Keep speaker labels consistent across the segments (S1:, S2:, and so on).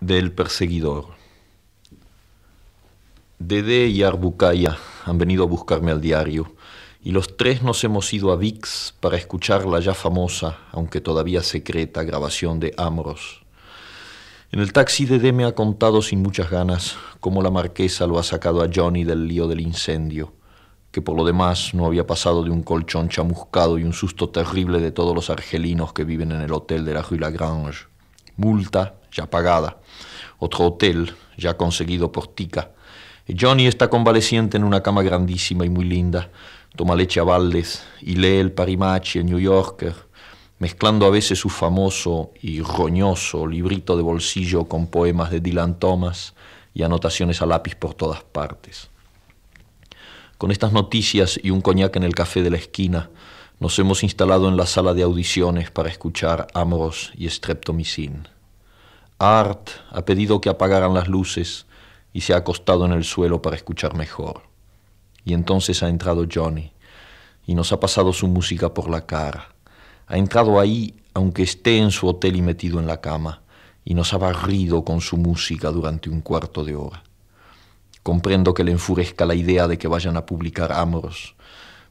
S1: del perseguidor. Dede y Arbucaya han venido a buscarme al diario y los tres nos hemos ido a Vix para escuchar la ya famosa, aunque todavía secreta, grabación de Amros. En el taxi Dede me ha contado sin muchas ganas cómo la marquesa lo ha sacado a Johnny del lío del incendio, que por lo demás no había pasado de un colchón chamuscado y un susto terrible de todos los argelinos que viven en el hotel de la Rue Lagrange multa ya pagada, otro hotel ya conseguido por Tica. Johnny está convaleciente en una cama grandísima y muy linda. Toma leche a Valdes y lee el Parimachi, el New Yorker, mezclando a veces su famoso y roñoso librito de bolsillo con poemas de Dylan Thomas y anotaciones a lápiz por todas partes. Con estas noticias y un coñac en el café de la esquina, nos hemos instalado en la sala de audiciones para escuchar Amoros y Streptomycin. Art ha pedido que apagaran las luces y se ha acostado en el suelo para escuchar mejor. Y entonces ha entrado Johnny y nos ha pasado su música por la cara. Ha entrado ahí aunque esté en su hotel y metido en la cama y nos ha barrido con su música durante un cuarto de hora. Comprendo que le enfurezca la idea de que vayan a publicar Amoros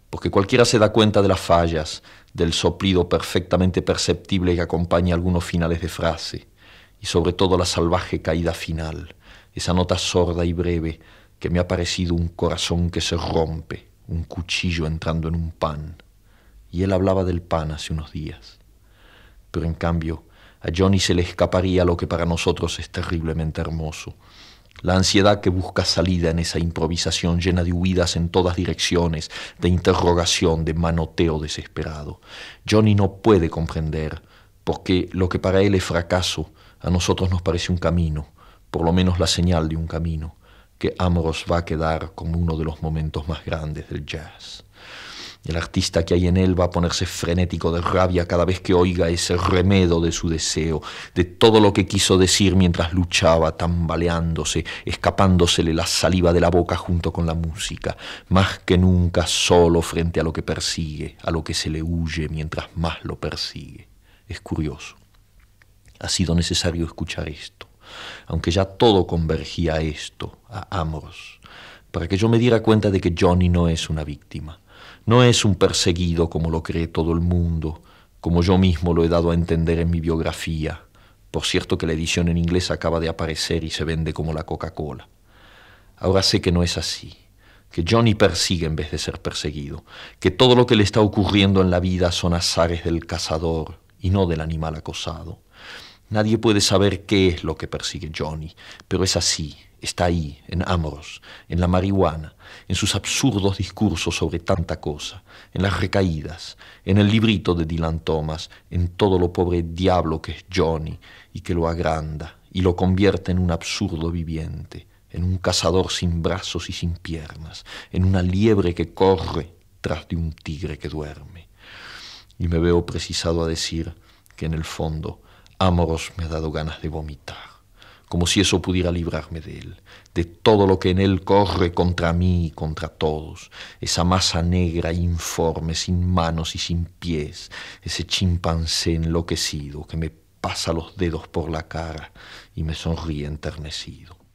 S1: porque cualquiera se da cuenta de las fallas, del soplido perfectamente perceptible que acompaña algunos finales de frase, y sobre todo la salvaje caída final, esa nota sorda y breve que me ha parecido un corazón que se rompe, un cuchillo entrando en un pan. Y él hablaba del pan hace unos días. Pero en cambio, a Johnny se le escaparía lo que para nosotros es terriblemente hermoso, la ansiedad que busca salida en esa improvisación llena de huidas en todas direcciones, de interrogación, de manoteo desesperado. Johnny no puede comprender porque lo que para él es fracaso a nosotros nos parece un camino, por lo menos la señal de un camino, que Amoros va a quedar como uno de los momentos más grandes del jazz. El artista que hay en él va a ponerse frenético de rabia cada vez que oiga ese remedo de su deseo, de todo lo que quiso decir mientras luchaba, tambaleándose, escapándosele la saliva de la boca junto con la música, más que nunca solo frente a lo que persigue, a lo que se le huye mientras más lo persigue. Es curioso. Ha sido necesario escuchar esto, aunque ya todo convergía a esto, a Amoros, para que yo me diera cuenta de que Johnny no es una víctima no es un perseguido como lo cree todo el mundo, como yo mismo lo he dado a entender en mi biografía. Por cierto que la edición en inglés acaba de aparecer y se vende como la Coca-Cola. Ahora sé que no es así, que Johnny persigue en vez de ser perseguido, que todo lo que le está ocurriendo en la vida son azares del cazador y no del animal acosado. Nadie puede saber qué es lo que persigue Johnny, pero es así, está ahí, en Amros, en la marihuana, en sus absurdos discursos sobre tanta cosa, en las recaídas, en el librito de Dylan Thomas, en todo lo pobre diablo que es Johnny y que lo agranda y lo convierte en un absurdo viviente, en un cazador sin brazos y sin piernas, en una liebre que corre tras de un tigre que duerme. Y me veo precisado a decir que en el fondo, Amoros me ha dado ganas de vomitar, como si eso pudiera librarme de él, de todo lo que en él corre contra mí y contra todos, esa masa negra, informe, sin manos y sin pies, ese chimpancé enloquecido que me pasa los dedos por la cara y me sonríe enternecido.